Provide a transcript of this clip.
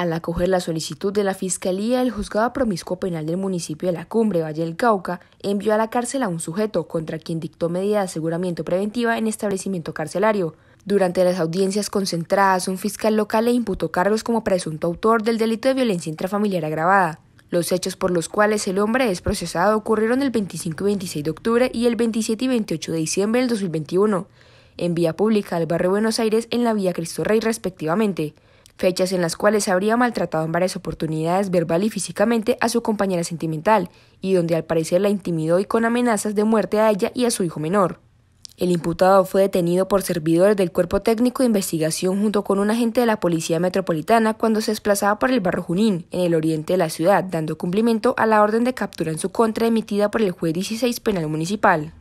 Al acoger la solicitud de la Fiscalía, el juzgado promiscuo penal del municipio de La Cumbre, Valle del Cauca, envió a la cárcel a un sujeto contra quien dictó medida de aseguramiento preventiva en establecimiento carcelario. Durante las audiencias concentradas, un fiscal local le imputó cargos como presunto autor del delito de violencia intrafamiliar agravada. Los hechos por los cuales el hombre es procesado ocurrieron el 25 y 26 de octubre y el 27 y 28 de diciembre del 2021, en vía pública al barrio Buenos Aires en la vía Cristo Rey respectivamente fechas en las cuales habría maltratado en varias oportunidades verbal y físicamente a su compañera sentimental, y donde al parecer la intimidó y con amenazas de muerte a ella y a su hijo menor. El imputado fue detenido por servidores del Cuerpo Técnico de Investigación junto con un agente de la Policía Metropolitana cuando se desplazaba por el barrio Junín, en el oriente de la ciudad, dando cumplimiento a la orden de captura en su contra emitida por el juez 16 Penal Municipal.